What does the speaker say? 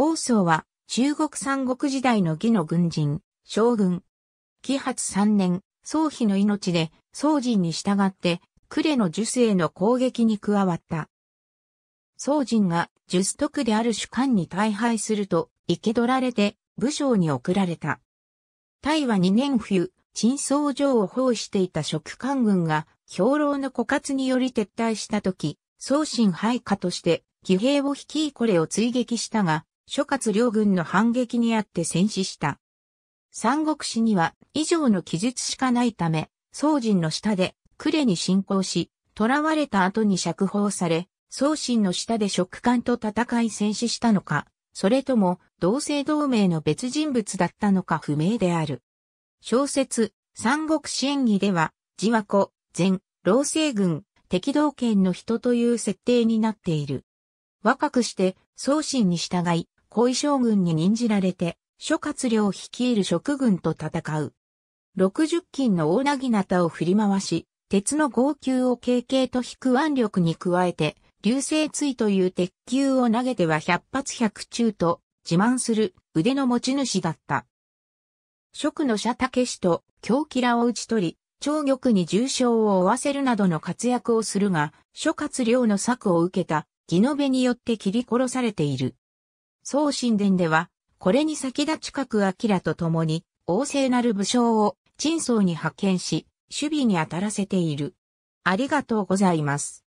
王宗は中国三国時代の義の軍人、将軍。紀発三年、宗妃の命で、宗人に従って、呉の術への攻撃に加わった。宗人が術徳である主官に大敗すると、生け取られて、武将に送られた。大イは2年冬、陳宗城を包囲していた食官軍が、兵糧の枯渇により撤退したとき、宗神配下として、騎兵を率いこれを追撃したが、諸葛両軍の反撃にあって戦死した。三国志には以上の記述しかないため、宋人の下で呉に侵攻し、囚われた後に釈放され、宋神の下で食官と戦い戦死したのか、それとも同姓同名の別人物だったのか不明である。小説、三国志演義では、自和子、前、老政軍、敵道圏の人という設定になっている。若くして、宗神に従い、小井将軍に任じられて、諸葛亮率いる職軍と戦う。六十金の大なぎなたを振り回し、鉄の号球を軽々と引く腕力に加えて、流星椎という鉄球を投げては百発百中と自慢する腕の持ち主だった。職の社武氏と狂気らを打ち取り、長玉に重傷を負わせるなどの活躍をするが、諸葛亮の策を受けた、義の部によって切り殺されている。総神殿では、これに先立ち各明と共に、旺盛なる武将を、陳層に派遣し、守備に当たらせている。ありがとうございます。